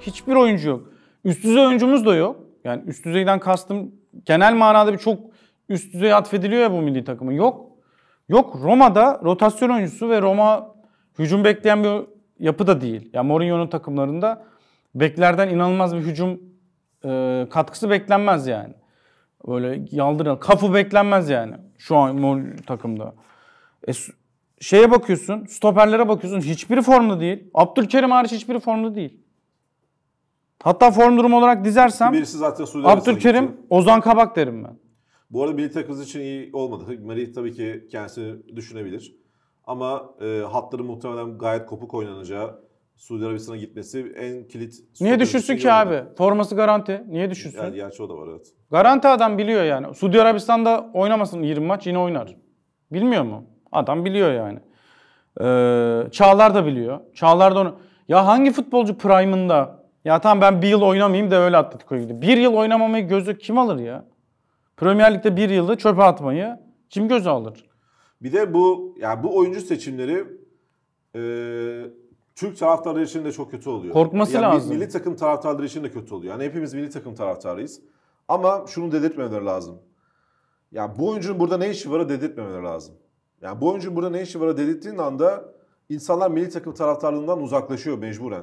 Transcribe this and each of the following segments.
hiçbir oyuncu yok. Üst düzey oyuncumuz da yok. Yani üst düzeyden kastım genel manada bir çok üst düzey atfediliyor ya bu milli takımın. Yok. Yok Roma'da rotasyon oyuncusu ve Roma hücum bekleyen bir yapı da değil. Ya yani Mourinho'nun takımlarında beklerden inanılmaz bir hücum e, katkısı beklenmez yani. Böyle yaldıran kafu beklenmez yani şu an Mourinho takımda. E, şeye bakıyorsun, stoperlere bakıyorsun hiçbiri formda değil. Abdülkerim hariç hiçbiri formda değil. Hatta form durumu olarak dizersem Birisi zaten Suudi Abdülkerim, gitti. Ozan Kabak derim ben. Bu arada milli takımımız için iyi olmadı. Mari tabii ki kendisini düşünebilir. Ama e, hatların muhtemelen gayet kopuk oynanacağı Suudi Arabistan'a gitmesi en kilit... Niye düşürsün ki abi? Forması garanti. Niye düşürsün? Yani gerçi o da var evet. Garanti adam biliyor yani. Suudi Arabistan'da oynamasın 20 maç yine oynar. Bilmiyor mu? Adam biliyor yani. Ee, Çağlar da biliyor. Çağlar da onu... Ya hangi futbolcu prime'ında ya tamam ben bir yıl oynamayayım da öyle Atletico'ya gideyim. Bir yıl oynamamayı gözü kim alır ya? Premier Lig'de bir yılı çöpe atmayı kim göze alır? Bir de bu yani bu oyuncu seçimleri e, Türk taraftarları için de çok kötü oluyor. Korkması yani lazım. Milli takım taraftarları için de kötü oluyor. Yani hepimiz milli takım taraftarıyız. Ama şunu dedirtmemeleri lazım. Ya yani bu oyuncunun burada ne işi var dedirtmemeleri lazım. Yani bu oyuncunun burada ne işi var dedirttiğin anda insanlar milli takım taraftarlığından uzaklaşıyor mecburen.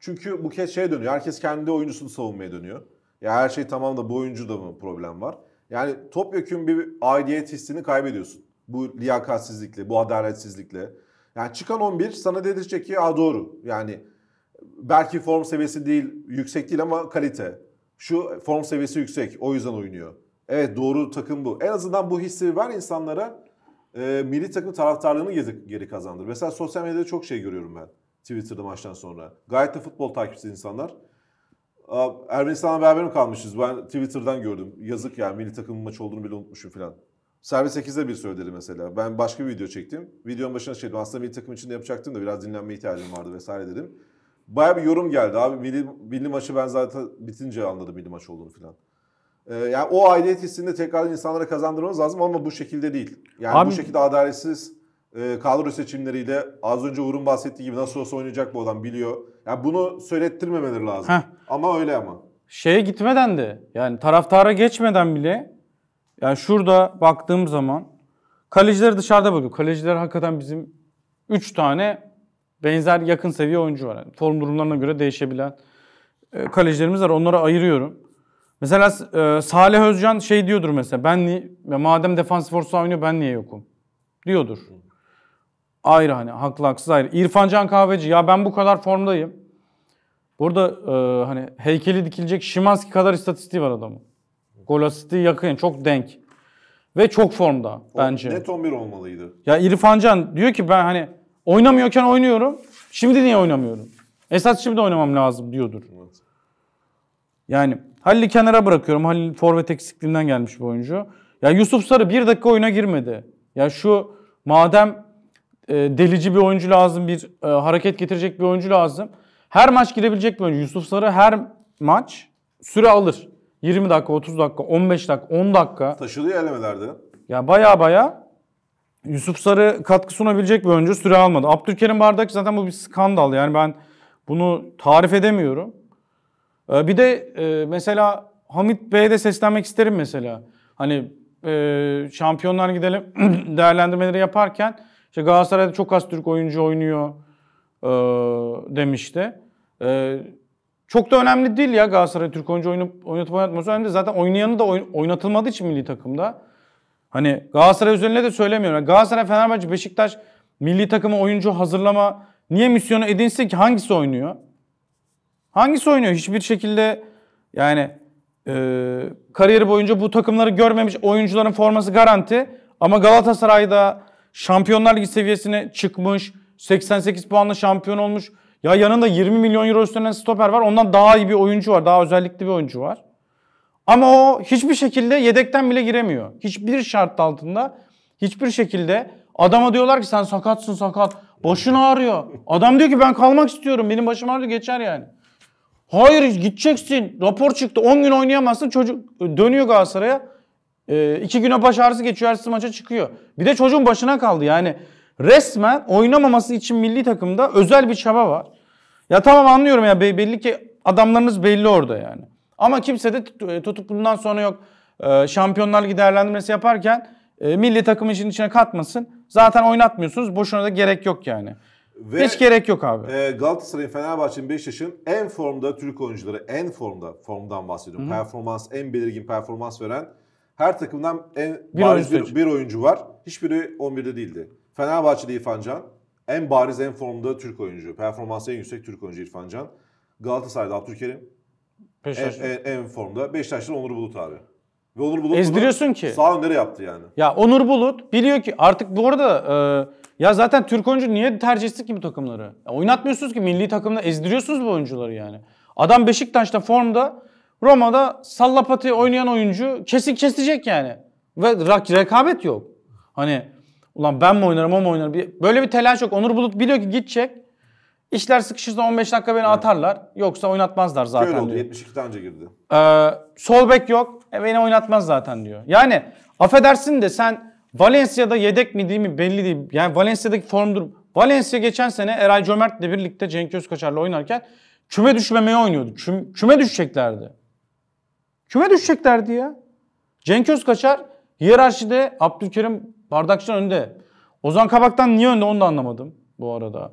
Çünkü bu kez şeye dönüyor. Herkes kendi oyuncusunu savunmaya dönüyor. Ya her şey tamam da bu oyuncu da mı problem var? Yani topyekun bir aidiyet hissini kaybediyorsun. Bu liyakatsizlikle, bu adaletsizlikle. Yani çıkan 11 sana dedirtecek ki a doğru. Yani belki form seviyesi değil, yüksek değil ama kalite. Şu form seviyesi yüksek, o yüzden oynuyor. Evet doğru takım bu. En azından bu hissi ver insanlara e, milli takım taraftarlığını geri, geri kazandır. Mesela sosyal medyada çok şey görüyorum ben. Twitter'da maçtan sonra. Gayet de futbol takipçisi insanlar. Ermenistan'a beraber mi kalmışız? Ben Twitter'dan gördüm. Yazık ya milli takımın maç olduğunu bile unutmuşum filan. Servis 8'de bir söyledi mesela. Ben başka bir video çektim. Videonun başına şey dedim. Aslında milli takım içinde yapacaktım da biraz dinlenme ihtiyacım vardı vesaire dedim. Baya bir yorum geldi abi. Milli, milli maçı ben zaten bitince anladım milli maç olduğunu filan. Ee, yani o aidiyet hissini de tekrar insanlara kazandırmamız lazım ama bu şekilde değil. Yani abi, bu şekilde adaletsiz e, kadro seçimleriyle az önce Uğur'un bahsettiği gibi nasıl olsa oynayacak bu adam biliyor. Yani bunu söylettirmemeleri lazım. Heh. Ama öyle ama. Şeye gitmeden de yani taraftara geçmeden bile yani şurada baktığım zaman kalecileri dışarıda bakıyorum. Kaleciler hakikaten bizim 3 tane benzer yakın seviye oyuncu var. Yani form durumlarına göre değişebilen e, kalecilerimiz var. Onları ayırıyorum. Mesela e, Salih Özcan şey diyordur mesela ben niye, madem defansif forsa oynuyor ben niye yokum diyordur. Ayrı hani haklı haksız ayrı. İrfan Can Kahveci ya ben bu kadar formdayım. Burada e, hani heykeli dikilecek Şimanski kadar istatistiği var adamın. Gol asisti yakın çok denk. Ve çok formda o, bence. Net 11 olmalıydı. Ya İrfan Can diyor ki ben hani oynamıyorken oynuyorum. Şimdi niye oynamıyorum? Esas şimdi oynamam lazım diyordur. Yani Halil'i kenara bırakıyorum. Halil forvet eksikliğinden gelmiş bir oyuncu. Ya Yusuf Sarı bir dakika oyuna girmedi. Ya şu madem e, delici bir oyuncu lazım, bir e, hareket getirecek bir oyuncu lazım. Her maç girebilecek bir oyuncu. Yusuf Sarı her maç süre alır. 20 dakika, 30 dakika, 15 dakika, 10 dakika. Taşıdı ya elemelerde. Ya baya baya Yusuf Sarı katkı sunabilecek bir oyuncu süre almadı. Abdülkerim Bardak zaten bu bir skandal. Yani ben bunu tarif edemiyorum. Ee, bir de e, mesela Hamit Bey'e de seslenmek isterim mesela. Hani e, şampiyonlar gidelim değerlendirmeleri yaparken işte Galatasaray'da çok az Türk oyuncu oynuyor e, demişti. E, çok da önemli değil ya Galatasaray Türk oyuncu oynayıp, oynatıp oynatması önemli. Zaten oynayanı da oynatılmadığı için milli takımda. Hani Galatasaray üzerine de söylemiyorum. Yani Galatasaray, Fenerbahçe, Beşiktaş milli takımı oyuncu hazırlama niye misyonu edinsin ki? Hangisi oynuyor? Hangisi oynuyor? Hiçbir şekilde yani e, kariyeri boyunca bu takımları görmemiş oyuncuların forması garanti. Ama Galatasaray'da Şampiyonlar Ligi seviyesine çıkmış. 88 puanla şampiyon olmuş. Ya yanında 20 milyon euro üstlenen stoper var. Ondan daha iyi bir oyuncu var. Daha özellikli bir oyuncu var. Ama o hiçbir şekilde yedekten bile giremiyor. Hiçbir şart altında hiçbir şekilde adama diyorlar ki sen sakatsın sakat. Başın ağrıyor. Adam diyor ki ben kalmak istiyorum. Benim başım ağrıyor geçer yani. Hayır gideceksin. Rapor çıktı. 10 gün oynayamazsın. Çocuk dönüyor Galatasaray'a. E, iki güne baş ağrısı geçiyor. Ertesi maça çıkıyor. Bir de çocuğun başına kaldı yani. Resmen oynamaması için milli takımda özel bir çaba var. Ya tamam anlıyorum ya belli ki adamlarınız belli orada yani. Ama kimse de tutup bundan e, sonra yok ee, şampiyonlar ligi değerlendirmesi yaparken e, milli takım için içine katmasın. Zaten oynatmıyorsunuz. Boşuna da gerek yok yani. Ve, Hiç gerek yok abi. E, Galatasaray'ın, Fenerbahçe'nin, Beşiktaş'ın en formda Türk oyuncuları, en formda, formdan bahsediyorum. Hı-hı. Performans, en belirgin performans veren her takımdan en bir bariz oyuncu bir, bir oyuncu var. Hiçbiri 11'de değildi. Fenerbahçe'de İrfan Can. En bariz en formda Türk oyuncu. Performansı en yüksek Türk oyuncu İrfan Can. Galatasaray'da Abdülkerim. En, en, en formda. Beşiktaş'ta Onur Bulut abi. Ve Onur Bulut Ezdiriyorsun ki. Sağ önlere yaptı yani. Ya Onur Bulut biliyor ki artık bu arada e, ya zaten Türk oyuncu niye tercih ettik ki bu takımları? Ya oynatmıyorsunuz ki milli takımda ezdiriyorsunuz bu oyuncuları yani. Adam Beşiktaş'ta formda Roma'da sallapati oynayan oyuncu kesik kesecek yani. Ve rak rekabet yok. Hani ulan ben mi oynarım o mu oynarım? Böyle bir telaş yok. Onur Bulut biliyor ki gidecek. İşler sıkışırsa 15 dakika beni atarlar. Yoksa oynatmazlar zaten Şöyle oldu, diyor. 72'de önce girdi. Ee, sol bek yok. E, beni oynatmaz zaten diyor. Yani affedersin de sen Valencia'da yedek mi değil mi belli değil. Yani Valencia'daki formdur Valencia geçen sene Eray Cömert'le birlikte Cenk Özkaçar'la oynarken küme düşmemeye oynuyordu. Küm, küme düşeceklerdi. Küme düşeceklerdi ya. Cenk Öz kaçar. Hiyerarşide Abdülkerim Bardakçı'nın önünde, Ozan Kabak'tan niye önde onu da anlamadım bu arada.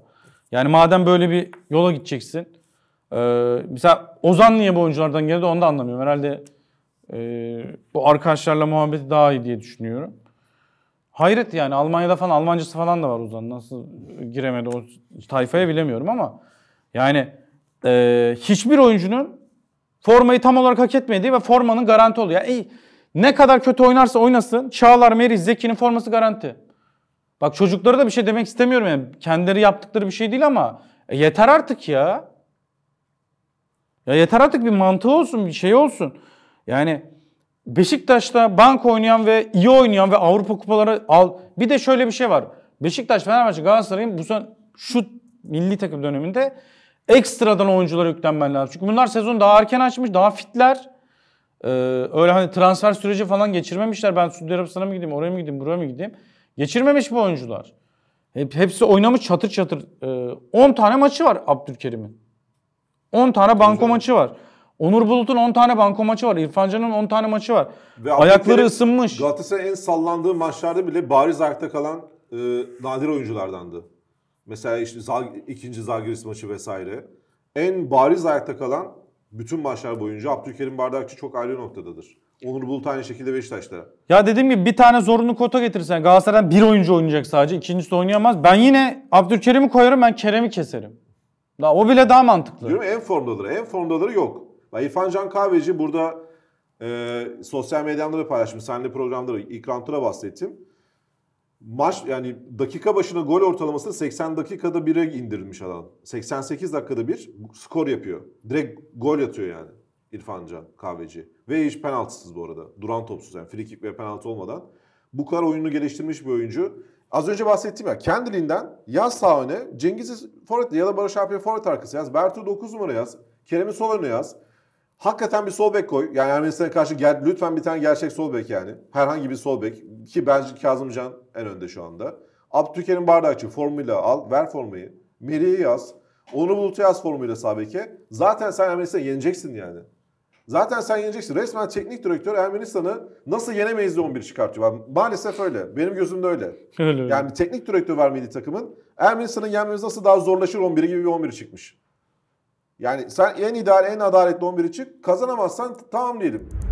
Yani madem böyle bir yola gideceksin. E, mesela Ozan niye bu oyunculardan geldi onu da anlamıyorum. Herhalde e, bu arkadaşlarla muhabbeti daha iyi diye düşünüyorum. Hayret yani Almanya'da falan Almancası falan da var Ozan. Nasıl giremedi o tayfaya bilemiyorum ama yani e, hiçbir oyuncunun formayı tam olarak hak etmediği ve formanın garanti oluyor. Yani, ne kadar kötü oynarsa oynasın Çağlar, Meriç, Zeki'nin forması garanti. Bak çocuklara da bir şey demek istemiyorum yani. Kendileri yaptıkları bir şey değil ama e, yeter artık ya. Ya yeter artık bir mantığı olsun, bir şey olsun. Yani Beşiktaş'ta bank oynayan ve iyi oynayan ve Avrupa kupaları al. Bir de şöyle bir şey var. Beşiktaş, Fenerbahçe, Galatasaray'ın bu son şu milli takım döneminde ekstradan oyunculara yüklenmen lazım. Çünkü bunlar sezon daha erken açmış, daha fitler. Ee, öyle hani transfer süreci falan geçirmemişler. Ben Suudi Arabistan'a mı gideyim, oraya mı gideyim, buraya mı gideyim? Geçirmemiş bu oyuncular. Hep, hepsi oynamış çatır çatır. Ee, 10 tane maçı var Abdülkerim'in. 10 tane banko maçı var. Onur Bulut'un 10 tane banko maçı var. İrfan Can'ın 10 tane maçı var. Ve Ayakları ısınmış. Galatasaray'ın en sallandığı maçlarda bile bariz ayakta kalan e, nadir oyunculardandı. Mesela işte Zag, ikinci Zagiris maçı vesaire. En bariz ayakta kalan bütün maçlar boyunca Abdülkerim Bardakçı çok ayrı noktadadır. Onur Bulut aynı şekilde Beşiktaş'ta. Ya dediğim gibi bir tane zorunlu kota getirsen Galatasaray'dan bir oyuncu oynayacak sadece. ikincisi oynayamaz. Ben yine Abdülkerim'i koyarım ben Kerem'i keserim. Daha, o bile daha mantıklı. Diyorum en formdadır En formdaları yok. Ben İrfan Can Kahveci burada e, sosyal medyamda da paylaştım. Seninle programda da ilk bahsettim maç yani dakika başına gol ortalamasını 80 dakikada 1'e indirilmiş adam. 88 dakikada bir skor yapıyor. Direkt gol atıyor yani İrfan Can Kahveci. Ve hiç penaltısız bu arada. Duran topsuz yani free kick ve penaltı olmadan. Bu kadar oyunu geliştirmiş bir oyuncu. Az önce bahsettiğim ya kendiliğinden yaz sağ öne Cengiz'i forvet ya da Barış Alper'i forvet arkası yaz. Bertu 9 numara yaz. Kerem'i sol öne yaz. Hakikaten bir sol bek koy. Yani Ermenistan'a karşı gel, lütfen bir tane gerçek sol bek yani. Herhangi bir sol bek. Ki bence Kazımcan en önde şu anda. Abdülkerim Bardakçı formuyla al. Ver formayı. Meri'yi yaz. Onu Bulut'u yaz formuyla sağ Zaten sen Ermenistan'ı yeneceksin yani. Zaten sen yeneceksin. Resmen teknik direktör Ermenistan'ı nasıl yenemeyiz diye 11 çıkartıyor. maalesef öyle. Benim gözümde öyle. öyle yani teknik direktör vermediği takımın Ermenistan'ı yenmemiz nasıl daha zorlaşır 11 gibi bir 11 çıkmış. Yani sen en idare, en adaletli 11'i çık. Kazanamazsan tamam diyelim.